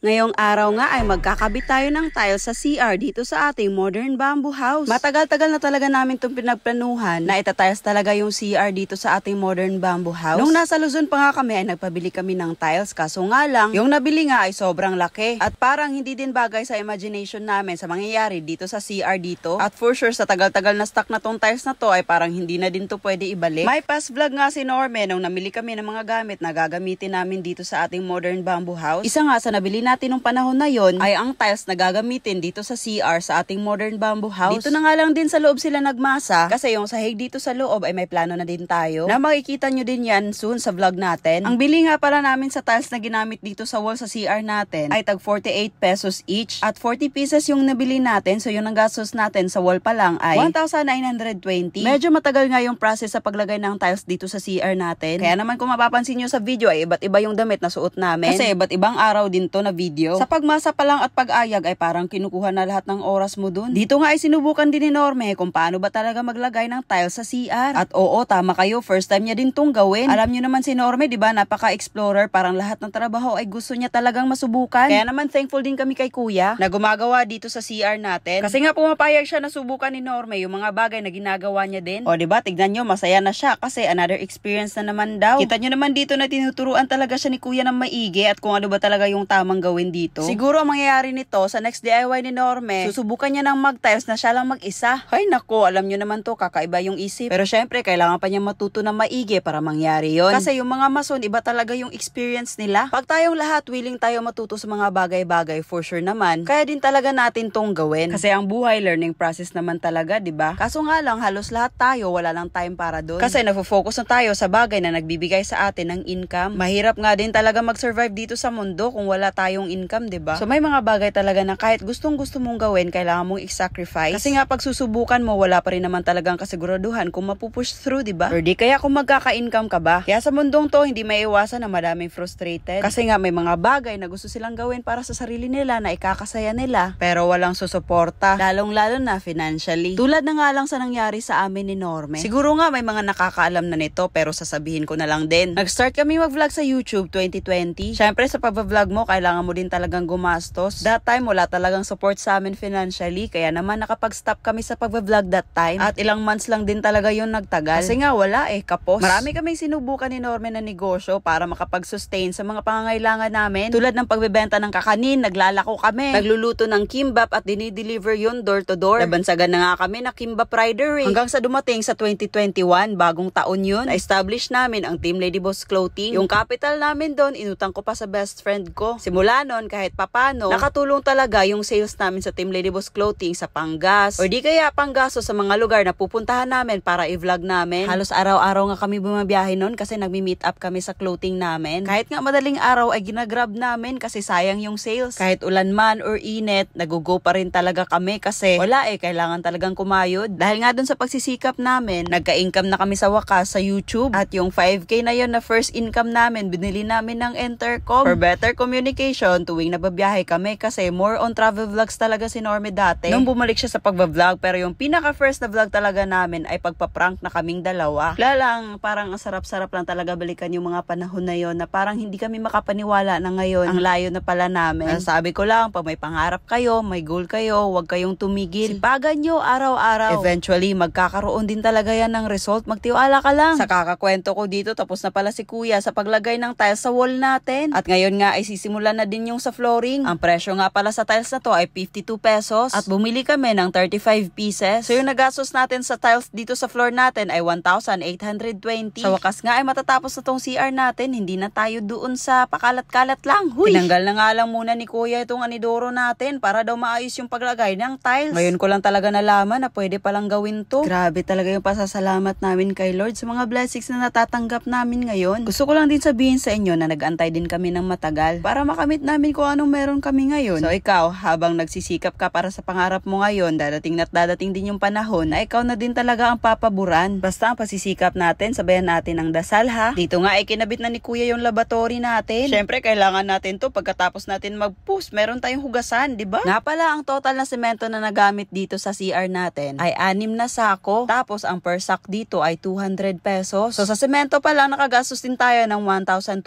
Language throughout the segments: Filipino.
Ngayong araw nga ay magkakabit tayo ng tile sa CR dito sa ating modern bamboo house. Matagal-tagal na talaga namin itong pinagplanuhan na itatiles talaga yung CR dito sa ating modern bamboo house. Nung nasa Luzon pa nga kami ay nagpabili kami ng tiles kaso nga lang yung nabili nga ay sobrang laki at parang hindi din bagay sa imagination namin sa mangyayari dito sa CR dito. At for sure sa tagal-tagal na stock na tong tiles na to ay parang hindi na din to pwede ibalik. May past vlog nga si Norman nung namili kami ng mga gamit na gagamitin namin dito sa ating modern bamboo house. Isa nga sa nabili na natin nung panahon na yon ay ang tiles na gagamitin dito sa CR sa ating modern bamboo house. Dito na nga lang din sa loob sila nagmasa kasi yung sahig dito sa loob ay may plano na din tayo na makikita nyo din yan soon sa vlog natin. Ang bili nga para namin sa tiles na ginamit dito sa wall sa CR natin ay tag 48 pesos each at 40 pieces yung nabili natin so yung ang gastos natin sa wall pa lang ay 1,920. Medyo matagal nga yung process sa paglagay ng tiles dito sa CR natin. Kaya naman kung mapapansin nyo sa video ay iba't iba yung damit na suot namin kasi iba't ibang araw din to na video. Sa pagmasa pa lang at pag-ayag ay parang kinukuha na lahat ng oras mo dun. Dito nga ay sinubukan din ni Norme kung paano ba talaga maglagay ng tile sa CR. At oo, tama kayo, first time niya din tong gawin. Alam niyo naman si Norme, di ba, napaka-explorer, parang lahat ng trabaho ay gusto niya talagang masubukan. Kaya naman thankful din kami kay Kuya na gumagawa dito sa CR natin. Kasi nga pumapayag siya na subukan ni Norme yung mga bagay na ginagawa niya din. O ba diba, tignan nyo, masaya na siya kasi another experience na naman daw. Kita niyo naman dito na tinuturuan talaga siya ni Kuya ng maigi at kung ano ba talaga yung tamang gawin gawin dito? Siguro ang mangyayari nito, sa next DIY ni Norme, susubukan niya ng mag-tiles na siya lang mag-isa. Hay nako, alam niyo naman to, kakaiba yung isip. Pero syempre, kailangan pa niya matuto na maigi para mangyari yon. Kasi yung mga mason, iba talaga yung experience nila. Pag tayong lahat willing tayo matuto sa mga bagay-bagay, for sure naman, kaya din talaga natin tong gawin. Kasi ang buhay, learning process naman talaga, di ba? Kaso nga lang, halos lahat tayo, wala lang time para doon. Kasi nafo-focus na tayo sa bagay na nagbibigay sa atin ng income. Mahirap nga din talaga mag-survive dito sa mundo kung wala tayong yung income, 'di ba? So may mga bagay talaga na kahit gustong gusto mong gawin, kailangan mong i-sacrifice. Kasi nga pag susubukan mo, wala pa rin naman talagang kasiguraduhan kung mapupush through, 'di ba? Or di kaya kung magkaka-income ka ba? Kaya sa mundong 'to, hindi maiiwasan na madaming frustrated. Kasi nga may mga bagay na gusto silang gawin para sa sarili nila na ikakasaya nila, pero walang susuporta, lalong-lalo na financially. Tulad na nga lang sa nangyari sa amin ni Norme. Siguro nga may mga nakakaalam na nito, pero sasabihin ko na lang din. Nag-start kami mag-vlog sa YouTube 2020. Syempre sa pag-vlog mo, kailangan mo mo din talagang gumastos. That time, wala talagang support sa amin financially, kaya naman nakapag-stop kami sa pag-vlog that time. At ilang months lang din talaga yun nagtagal. Kasi nga, wala eh, kapos. Marami kaming sinubukan ni Norman na negosyo para makapag-sustain sa mga pangangailangan namin. Tulad ng pagbebenta ng kakanin, naglalako kami. Nagluluto ng kimbap at dinideliver yun door to door. Nabansagan na nga kami na kimbap rider eh. Hanggang sa dumating sa 2021, bagong taon yun, na-establish namin ang Team Lady Boss Clothing. Yung capital namin doon, inutang ko pa sa best friend ko. Simula ganon kahit papano, nakatulong talaga yung sales namin sa Team Lady Boss Clothing sa Pangas or di kaya Pangaso sa mga lugar na pupuntahan namin para i-vlog namin. Halos araw-araw nga kami bumabiyahe noon kasi nagmi-meet up kami sa clothing namin. Kahit nga madaling araw ay ginagrab namin kasi sayang yung sales. Kahit ulan man or init, nagugo pa rin talaga kami kasi wala eh, kailangan talagang kumayod. Dahil nga dun sa pagsisikap namin, nagka-income na kami sa wakas sa YouTube at yung 5k na yon na first income namin, binili namin ng Entercom for better communication location tuwing nababiyahe kami kasi more on travel vlogs talaga si Normie dati. Nung bumalik siya sa pagbablog pero yung pinaka first na vlog talaga namin ay pagpa-prank na kaming dalawa. Lalang parang ang sarap-sarap lang talaga balikan yung mga panahon na yon na parang hindi kami makapaniwala na ngayon ang layo na pala namin. Ang sabi ko lang, pag may pangarap kayo, may goal kayo, huwag kayong tumigil. Sipagan nyo araw-araw. Eventually, magkakaroon din talaga yan ng result. Magtiwala ka lang. Sa kakakwento ko dito, tapos na pala si kuya sa paglagay ng tiles sa wall natin. At ngayon nga ay sisimulan na din yung sa flooring. Ang presyo nga pala sa tiles na to ay 52 pesos at bumili kami ng 35 pieces. So yung nagastos natin sa tiles dito sa floor natin ay 1,820. Sa wakas nga ay matatapos na tong CR natin, hindi na tayo doon sa pakalat-kalat lang. Huy! Tinanggal na nga lang muna ni Kuya itong anidoro natin para daw maayos yung paglagay ng tiles. Ngayon ko lang talaga nalaman na pwede palang gawin to. Grabe talaga yung pasasalamat namin kay Lord sa mga blessings na natatanggap namin ngayon. Gusto ko lang din sabihin sa inyo na nag-antay din kami ng matagal para makamit gamit namin kung anong meron kami ngayon. So ikaw, habang nagsisikap ka para sa pangarap mo ngayon, dadating na dadating din yung panahon na ikaw na din talaga ang papaburan. Basta ang pasisikap natin, sabayan natin ang dasal ha. Dito nga ay eh, kinabit na ni Kuya yung laboratory natin. Siyempre, kailangan natin to pagkatapos natin mag-post. Meron tayong hugasan, di ba? Nga pala, ang total na semento na nagamit dito sa CR natin ay anim na sako. Tapos, ang per sack dito ay 200 pesos. So sa semento pa lang, nakagastos din tayo ng 1,200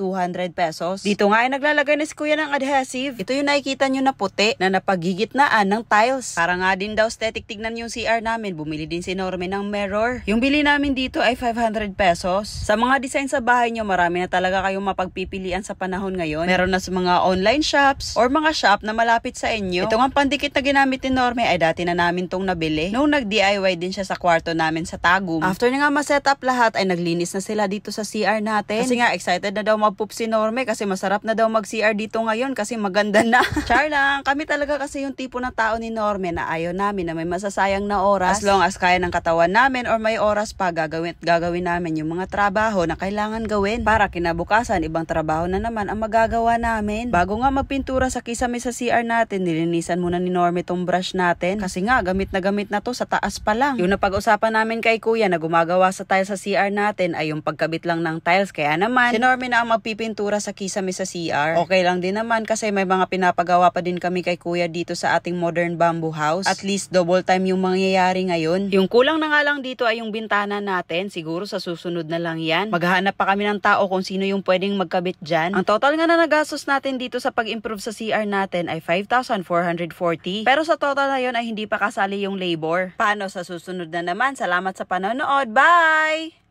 pesos. Dito nga ay eh, naglalagay ni si Kuya ng adhesive. Ito yung nakikita nyo na puti na napagigitnaan ng tiles. Para nga din daw aesthetic tignan yung CR namin. Bumili din si Norme ng mirror. Yung bili namin dito ay 500 pesos. Sa mga design sa bahay nyo, marami na talaga kayong mapagpipilian sa panahon ngayon. Meron na sa mga online shops or mga shop na malapit sa inyo. Ito nga pandikit na ginamit ni Norme ay dati na namin tong nabili. Noong nag-DIY din siya sa kwarto namin sa Tagum. After nga ma-set up lahat ay naglinis na sila dito sa CR natin. Kasi nga excited na daw mag-poop si Norme kasi masarap na daw mag-CR dito ngayon ngayon kasi maganda na. Char lang, kami talaga kasi yung tipo ng tao ni Norme na ayaw namin na may masasayang na oras. As long as kaya ng katawan namin or may oras pa gagawin, gagawin namin yung mga trabaho na kailangan gawin para kinabukasan ibang trabaho na naman ang magagawa namin. Bago nga magpintura sa kisame sa CR natin, nilinisan muna ni Norme tong brush natin kasi nga gamit na gamit na to sa taas pa lang. Yung napag-usapan namin kay kuya na gumagawa sa tile sa CR natin ay yung pagkabit lang ng tiles kaya naman si Norme na ang magpipintura sa kisame sa CR. Okay lang din naman naman kasi may mga pinapagawa pa din kami kay kuya dito sa ating modern bamboo house. At least double time yung mangyayari ngayon. Yung kulang na nga lang dito ay yung bintana natin. Siguro sa susunod na lang yan. Maghahanap pa kami ng tao kung sino yung pwedeng magkabit dyan. Ang total nga na nagastos natin dito sa pag-improve sa CR natin ay 5,440. Pero sa total na yun ay hindi pa kasali yung labor. Paano sa susunod na naman? Salamat sa panonood. Bye!